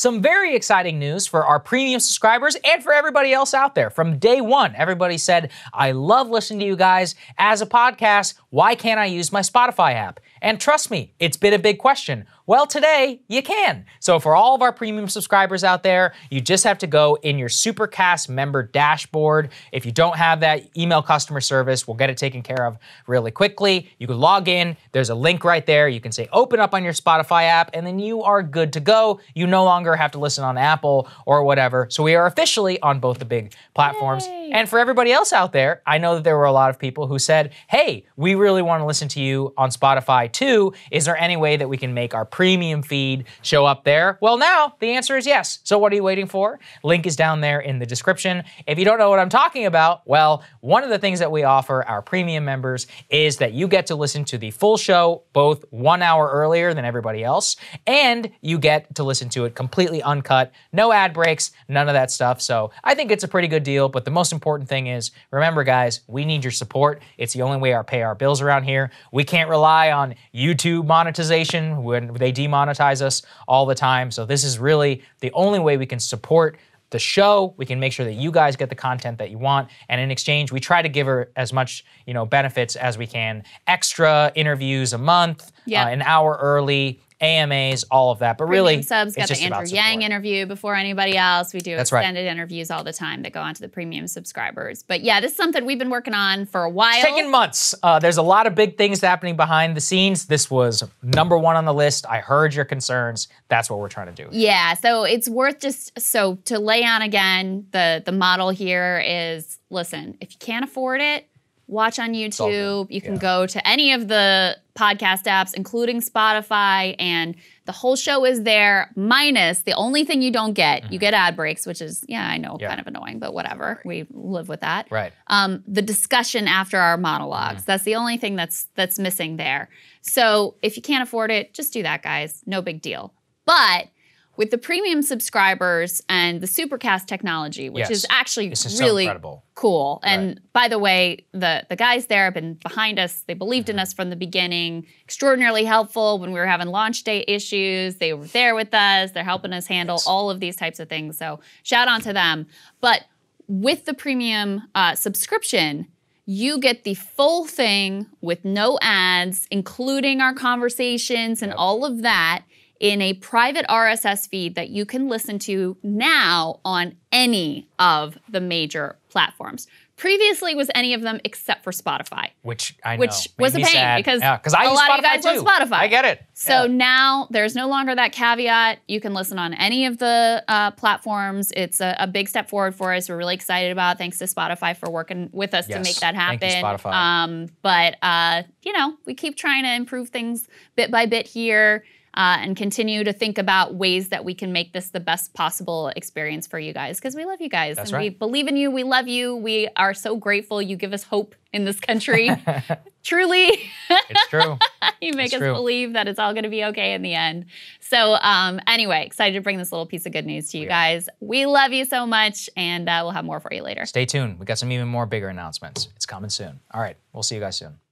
Some very exciting news for our premium subscribers and for everybody else out there. From day one, everybody said, I love listening to you guys as a podcast. Why can't I use my Spotify app? And trust me, it's been a big question. Well, today you can. So for all of our premium subscribers out there, you just have to go in your Supercast member dashboard. If you don't have that, email customer service. We'll get it taken care of really quickly. You can log in. There's a link right there. You can say open up on your Spotify app, and then you are good to go. You no longer have to listen on Apple or whatever. So we are officially on both the big platforms. Yay. And for everybody else out there, I know that there were a lot of people who said, hey, we really want to listen to you on Spotify too. Is there any way that we can make our premium feed show up there? Well, now the answer is yes. So what are you waiting for? Link is down there in the description. If you don't know what I'm talking about, well, one of the things that we offer our premium members is that you get to listen to the full show both one hour earlier than everybody else, and you get to listen to it completely uncut, no ad breaks, none of that stuff. So I think it's a pretty good deal. But the most important thing is remember, guys, we need your support. It's the only way our pay our bills around here. We can't rely on YouTube monetization when they they demonetize us all the time. So this is really the only way we can support the show. We can make sure that you guys get the content that you want, and in exchange, we try to give her as much you know benefits as we can: extra interviews a month, yeah. uh, an hour early, AMAs, all of that. But premium really, subs got the Andrew Yang interview before anybody else. We do That's extended right. interviews all the time that go on to the premium subscribers. But yeah, this is something we've been working on for a while. It's taken months. Uh, there's a lot of big things happening behind the scenes. This was number one on the list. I heard your concerns. That's what we're trying to do. Yeah. So it's worth just so to lay on again the the model here is listen if you can't afford it watch on YouTube. You can yeah. go to any of the podcast apps, including Spotify, and the whole show is there, minus the only thing you don't get. Mm-hmm. You get ad breaks, which is, yeah, I know, yeah. kind of annoying, but whatever. We live with that. Right. Um, the discussion after our monologs mm-hmm. That's the only thing that's that's missing there. So if you can't afford it, just do that, guys. No big deal. But with the premium subscribers and the supercast technology which yes. is actually really so cool and right. by the way the the guys there have been behind us they believed mm-hmm. in us from the beginning extraordinarily helpful when we were having launch day issues they were there with us they're helping us handle yes. all of these types of things so shout out to them but with the premium uh, subscription you get the full thing with no ads, including our conversations and yep. all of that in a private RSS feed that you can listen to now on any of the major platforms. Previously was any of them except for Spotify, which I know, was a pain sad. because yeah, I a lot Spotify of you guys too. Spotify. I get it. So yeah. now there's no longer that caveat. You can listen on any of the uh, platforms. It's a, a, big step forward for us. We're really excited about. It. Thanks to Spotify for working with us yes. to make that happen. Thank you, Spotify. Um, but uh, you know, we keep trying to improve things bit by bit here uh, and continue to think about ways that we can make this the best possible experience for you guys because we love you guys That's and right. we believe in you. We love you. We are so grateful. You give us hope in this country. Truly. It's true. you make it's us true. believe that it's all going to be okay in the end. So, um, anyway, excited to bring this little piece of good news to you we guys. We love you so much, and uh, we'll have more for you later. Stay tuned. We got some even more bigger announcements. It's coming soon. All right. We'll see you guys soon.